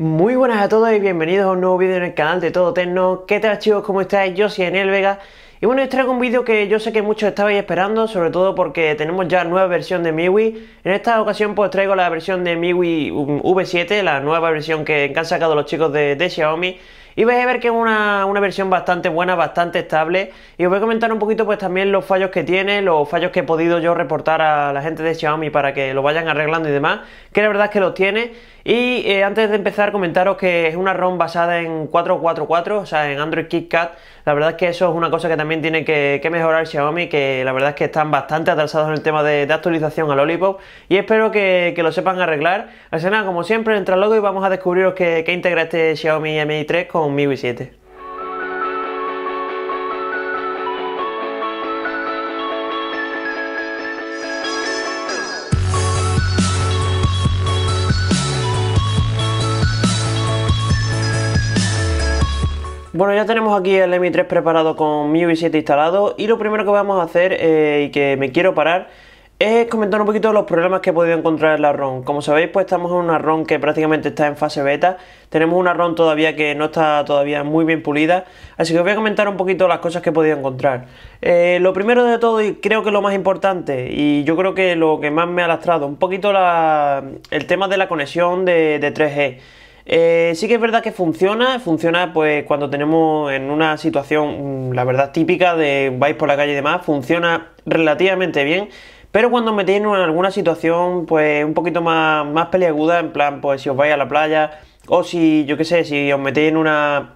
Muy buenas a todos y bienvenidos a un nuevo vídeo en el canal de Todo Tecno. ¿Qué tal chicos? ¿Cómo estáis? Yo soy Daniel Vega. Y bueno, os traigo un vídeo que yo sé que muchos estabais esperando, sobre todo porque tenemos ya nueva versión de MIUI. En esta ocasión pues traigo la versión de MIUI V7, la nueva versión que han sacado los chicos de, Xiaomi. Y vais a ver que es una, una, versión bastante buena, bastante estable. Y os voy a comentar un poquito pues también los fallos que tiene, los fallos que he podido yo reportar a la gente de Xiaomi para que lo vayan arreglando y demás. Que la verdad es que los tiene. Y eh, antes de empezar comentaros que es una ROM basada en 444, o sea en Android KitKat, la verdad es que eso es una cosa que también tiene que, mejorar Xiaomi, que la verdad es que están bastante atrasados en el tema de, actualización al Lollipop y espero que, lo sepan arreglar. Así nada, como siempre, entra luego y vamos a descubriros qué integra este Xiaomi Mi 3 con MIUI 7. Bueno, ya tenemos aquí el Mi 3 preparado con MIUI 7 instalado y lo primero que vamos a hacer eh, y que me quiero parar es comentar un poquito los problemas que he podido encontrar en la ROM. Como sabéis, pues estamos en una ROM que prácticamente está en fase beta. Tenemos una ROM todavía que no está todavía muy bien pulida. Así que os voy a comentar un poquito las cosas que he podido encontrar. Eh, lo primero de todo, y creo que lo más importante, y yo creo que lo que más me ha lastrado, un poquito el tema de la conexión de 3G. Eh, sí que es verdad que funciona, funciona pues cuando tenemos en una situación, mm, la verdad, típica de vais por la calle y demás, funciona relativamente bien. Pero cuando metéis en alguna situación, pues un poquito más, más peliaguda, en plan, pues si os vais a la playa, o si, yo qué sé, si os metéis en una.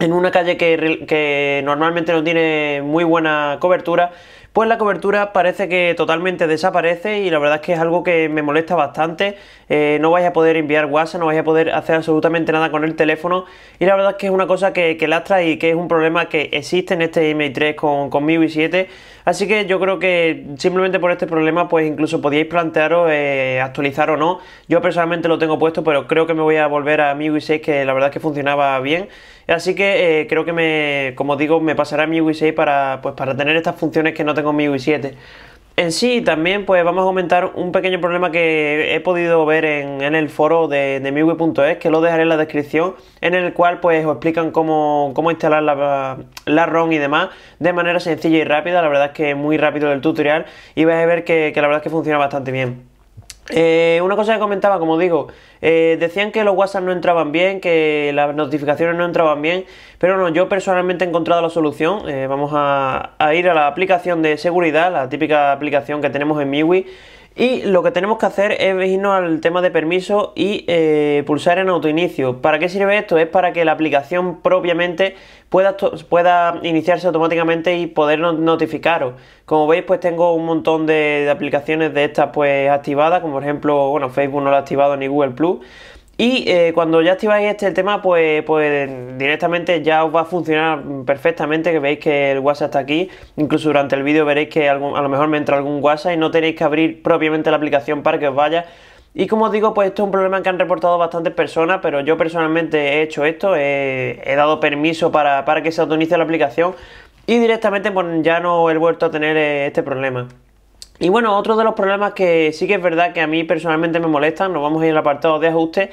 en una calle que normalmente no tiene muy buena cobertura, pues la cobertura parece que totalmente desaparece y la verdad es que es algo que me molesta bastante eh, no vais a poder enviar WhatsApp, no vais a poder hacer absolutamente nada con el teléfono y la verdad es que es una cosa que, lastra y que es un problema que existe en este Mi 3 con, con MIUI 7, así que yo creo que simplemente por este problema pues incluso podíais plantearos eh, actualizar o no, yo personalmente lo tengo puesto pero creo que me voy a volver a MIUI 6 que la verdad es que funcionaba bien, así que eh, creo que me, como digo, me pasará MIUI 6 para, pues, para tener estas funciones que no tengo en MIUI 7 en sí también pues vamos a comentar un pequeño problema que he podido ver en, el foro de, de que lo dejaré en la descripción en el cual pues os explican cómo, cómo instalar la, ROM y demás de manera sencilla y rápida la verdad es que es muy rápido el tutorial y vais a ver que, que la verdad es que funciona bastante bien. Eh, una cosa que comentaba, como digo, eh, decían que los WhatsApp no entraban bien, que las notificaciones no entraban bien, pero no, yo personalmente he encontrado la solución. Eh, vamos a, a, ir a la aplicación de seguridad, la típica aplicación que tenemos en MIUI, y lo que tenemos que hacer es irnos al tema de permiso y eh, pulsar en autoinicio. ¿Para qué sirve esto? Es para que la aplicación propiamente pueda, pueda iniciarse automáticamente y poder notificaros. Como veis, pues tengo un montón de, aplicaciones de estas pues activadas, como por ejemplo, bueno, Facebook no lo ha activado ni Google Plus. Y eh, cuando ya activáis este tema, pues, pues directamente ya os va a funcionar perfectamente, que veis que el WhatsApp está aquí. Incluso durante el vídeo veréis que a lo mejor me entra algún WhatsApp y no tenéis que abrir propiamente la aplicación para que os vaya. Y como os digo, pues esto es un problema que han reportado bastantes personas, pero yo personalmente he hecho esto, he, dado permiso para, para que se autonice la aplicación y directamente pues, ya no he vuelto a tener eh, este problema. Y bueno, otro de los problemas que sí que es verdad que a mí personalmente me molestan, nos vamos a ir al apartado de ajuste,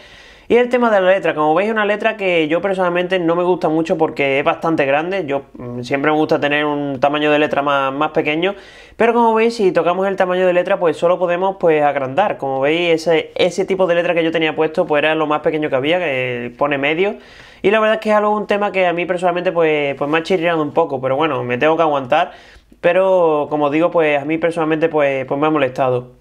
y el tema de la letra. Como veis, es una letra que yo personalmente no me gusta mucho porque es bastante grande. Yo mm, siempre me gusta tener un tamaño de letra más, pequeño, pero como veis, si tocamos el tamaño de letra, pues solo podemos pues agrandar. Como veis, ese, tipo de letra que yo tenía puesto, pues era lo más pequeño que había, que pone medio. Y la verdad es que es algo un tema que a mí personalmente pues, pues me ha chirriado un poco, pero bueno, me tengo que aguantar. Pero como digo, pues a mí personalmente pues, pues, me ha molestado.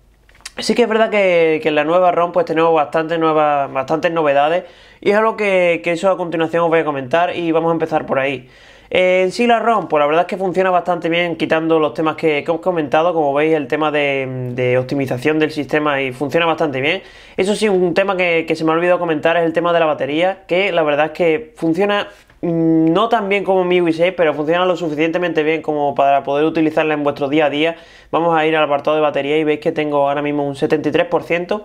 Sí que es verdad que, en la nueva ROM pues tenemos bastantes bastantes novedades y es algo que, eso a continuación os voy a comentar y vamos a empezar por ahí. En sí la ROM, pues la verdad es que funciona bastante bien quitando los temas que, os he comentado, como veis el tema de, optimización del sistema y funciona bastante bien. Eso sí, un tema que se me ha olvidado comentar es el tema de la batería, que la verdad es que funciona Mm, no tan bien como MIUI 6, pero funciona lo suficientemente bien como para poder utilizarla en vuestro día a día. Vamos a ir al apartado de batería y veis que tengo ahora mismo un 73%.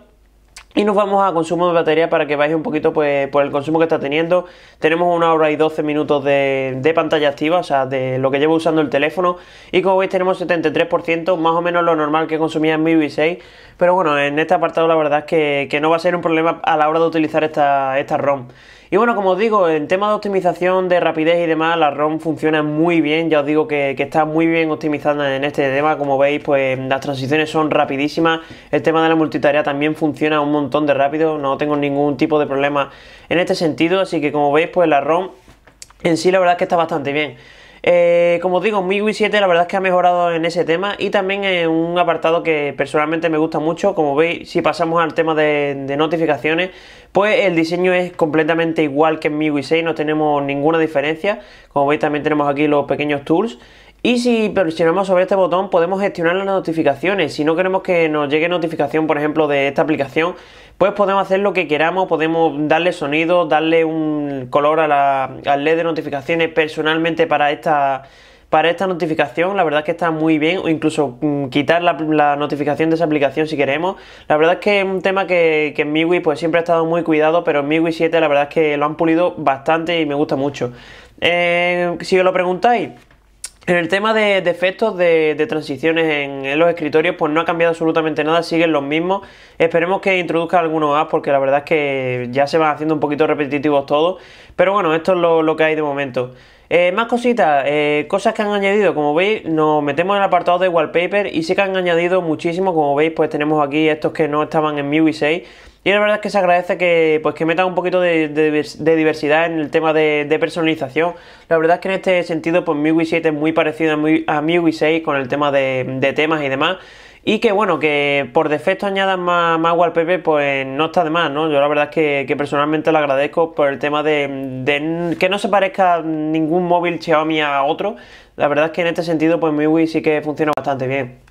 Y nos vamos a consumo de batería para que veáis un poquito pues, por el consumo que está teniendo. Tenemos una hora y 12 minutos de, pantalla activa, o sea, de lo que llevo usando el teléfono. Y como veis tenemos 73%, más o menos lo normal que consumía en MIUI 6. Pero bueno, en este apartado la verdad es que, no va a ser un problema a la hora de utilizar esta, esta ROM. Y bueno, como os digo, en tema de optimización, de rapidez y demás, la ROM funciona muy bien. Ya os digo que, está muy bien optimizada en este tema. Como veis, pues las transiciones son rapidísimas. El tema de la multitarea también funciona un montón de rápido. No tengo ningún tipo de problema en este sentido. Así que como veis, pues la ROM en sí la verdad es que está bastante bien como eh, como digo, MIUI 7 la verdad es que ha mejorado en ese tema y también en un apartado que personalmente me gusta mucho, como veis, si pasamos al tema de, de notificaciones, pues el diseño es completamente igual que en MIUI 6, no tenemos ninguna diferencia, como veis también tenemos aquí los pequeños tools y si presionamos sobre este botón podemos gestionar las notificaciones. Si no queremos que nos llegue notificación, por ejemplo, de esta aplicación, pues podemos hacer lo que queramos, podemos darle sonido, darle un color al LED de notificaciones personalmente para esta para esta notificación, la verdad es que está muy bien, o incluso mm, quitar la, notificación de esa aplicación si queremos. La verdad es que es un tema que, que, en MIUI pues siempre ha estado muy cuidado, pero en MIUI 7 la verdad es que lo han pulido bastante y me gusta mucho. Eh, si os lo preguntáis, en el tema de, defectos efectos de, transiciones en, los escritorios, pues no ha cambiado absolutamente nada, siguen los mismos. Esperemos que introduzca algunos más, porque la verdad es que ya se van haciendo un poquito repetitivos todos. Pero bueno, esto es lo, que hay de momento. Eh, más cositas, eh, cosas que han añadido, como veis nos metemos en el apartado de wallpaper y sí que han añadido muchísimo, como veis pues tenemos aquí estos que no estaban en MIUI 6 y la verdad es que se agradece que, pues, que metan un poquito de, diversidad en el tema de, personalización. La verdad es que en este sentido, pues MIUI 7 es muy parecido a MIUI 6 con el tema de temas y demás. Y que bueno, que por defecto añadan más, más wallpaper, pues no está de más, ¿no? Yo la verdad es que, personalmente lo agradezco por el tema de, de, que no se parezca ningún móvil Xiaomi a otro. La verdad es que en este sentido, pues MIUI sí que funciona bastante bien.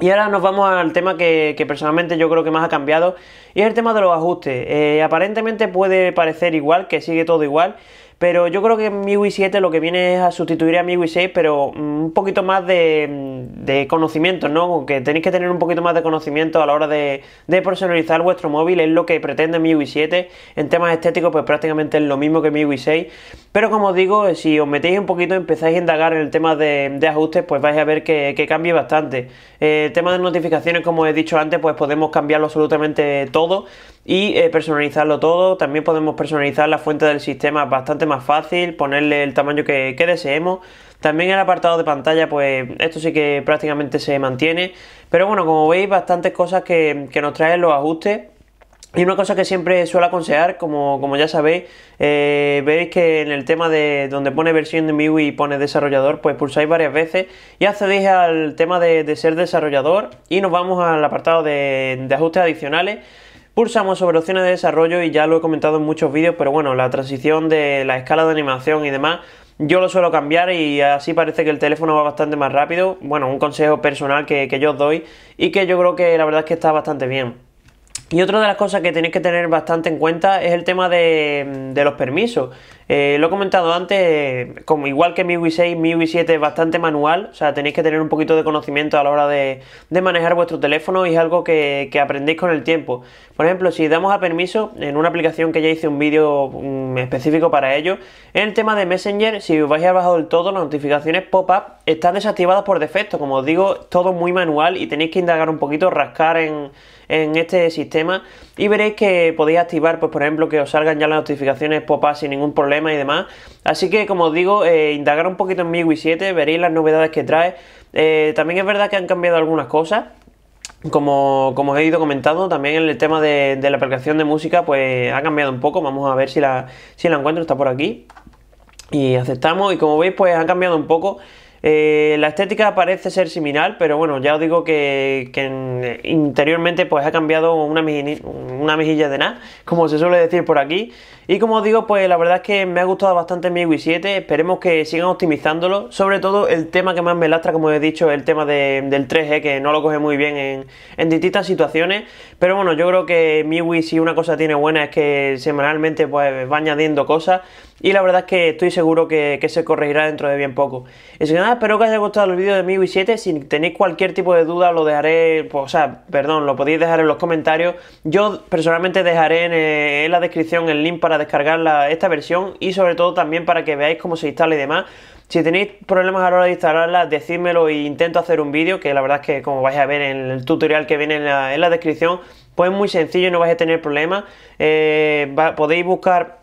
Y ahora nos vamos al tema que, personalmente yo creo que más ha cambiado y es el tema de los ajustes. Eh, aparentemente puede parecer igual, que sigue todo igual, pero yo creo que MIUI 7 lo que viene es a sustituir a MIUI 6, pero mm, un poquito más de, mm, conocimiento, ¿no? Que tenéis que tener un poquito más de conocimiento a la hora de, personalizar vuestro móvil, es lo que pretende MIUI 7. En temas estéticos, pues prácticamente es lo mismo que MIUI 6. Pero como digo, eh, si os metéis un poquito, empezáis a indagar en el tema de, ajustes, pues vais a ver que, cambia cambie bastante. Eh, el tema de notificaciones, como he dicho antes, pues podemos cambiarlo absolutamente todo y eh, personalizarlo todo. También podemos personalizar la fuente del sistema bastante más fácil, ponerle el tamaño que, deseemos. También el apartado de pantalla, pues esto sí que prácticamente se mantiene. Pero bueno, como veis, bastantes cosas que, que nos traen los ajustes. Y una cosa que siempre suelo aconsejar, como, ya sabéis, eh, veis que en el tema de donde pone versión de MIUI y pone desarrollador, pues pulsáis varias veces y accedéis al tema de, ser desarrollador y nos vamos al apartado de, ajustes adicionales. Pulsamos sobre opciones de desarrollo y ya lo he comentado en muchos vídeos, pero bueno, la transición de la escala de animación y demás, yo lo suelo cambiar y así parece que el teléfono va bastante más rápido. Bueno, un consejo personal que, que yo os doy y que yo creo que la verdad es que está bastante bien. Y otra de las cosas que tenéis que tener bastante en cuenta es el tema de, los permisos. Eh, lo he comentado antes, como igual que MIUI 6, MIUI 7 es bastante manual, o sea, tenéis que tener un poquito de conocimiento a la hora de, manejar vuestro teléfono y es algo que, que, aprendéis con el tiempo. Por ejemplo, si damos a permiso, en una aplicación que ya hice un vídeo mm, específico para ello, en el tema de Messenger, si os vais abajo del todo, las notificaciones pop-up están desactivadas por defecto, como os digo, todo muy manual y tenéis que indagar un poquito, rascar en en este sistema y veréis que podéis activar, pues por ejemplo, que os salgan ya las notificaciones pop-up sin ningún problema y demás. Así que, como os digo, eh, indagar un poquito en MIUI 7, veréis las novedades que trae. Eh, también es verdad que han cambiado algunas cosas, como, os he ido comentando, también el tema de, la aplicación de música pues ha cambiado un poco. Vamos a ver si la, si la encuentro, está por aquí. Y aceptamos. Y como veis, pues ha cambiado un poco eh, la estética parece ser similar, pero bueno, ya os digo que, interiormente pues ha cambiado una, una mejilla de nada, como se suele decir por aquí. Y como digo, pues la verdad es que me ha gustado bastante mi Wii 7, esperemos que sigan optimizándolo. Sobre todo el tema que más me lastra, como he dicho, el tema del 3G, e, que no lo coge muy bien en, distintas situaciones. Pero bueno, yo creo que mi Wii si una cosa tiene buena es que semanalmente pues va añadiendo cosas. Y la verdad es que estoy seguro que, se corregirá dentro de bien poco. es nada, espero que os haya gustado el vídeo de mi Wii 7. Si tenéis cualquier tipo de duda, lo dejaré, pues, o sea, perdón, lo podéis dejar en los comentarios. Yo personalmente dejaré en eh, la descripción el link para descargarla descargar esta versión y sobre todo también para que veáis cómo se instala y demás. Si tenéis problemas a la hora de instalarla, decídmelo e intento hacer un vídeo, que la verdad es que como vais a ver en el tutorial que viene en la, descripción, pues muy sencillo no vais a tener problemas. Eh, podéis buscar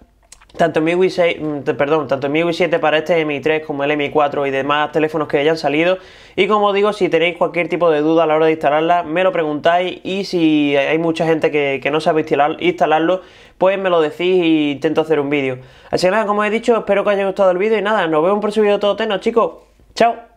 tanto MIUI 6, mm, perdón, tanto MIUI 7 para este Mi 3 como el Mi 4 y demás teléfonos que hayan salido. Y como digo, si tenéis cualquier tipo de duda a la hora de instalarla, me lo preguntáis y si hay mucha gente que, no sabe instalarlo, pues me lo decís y intento hacer un vídeo. Así que nada, como he dicho, espero que os haya gustado el vídeo y nada, nos vemos por su vídeo todo Teno, chicos. ¡Chao!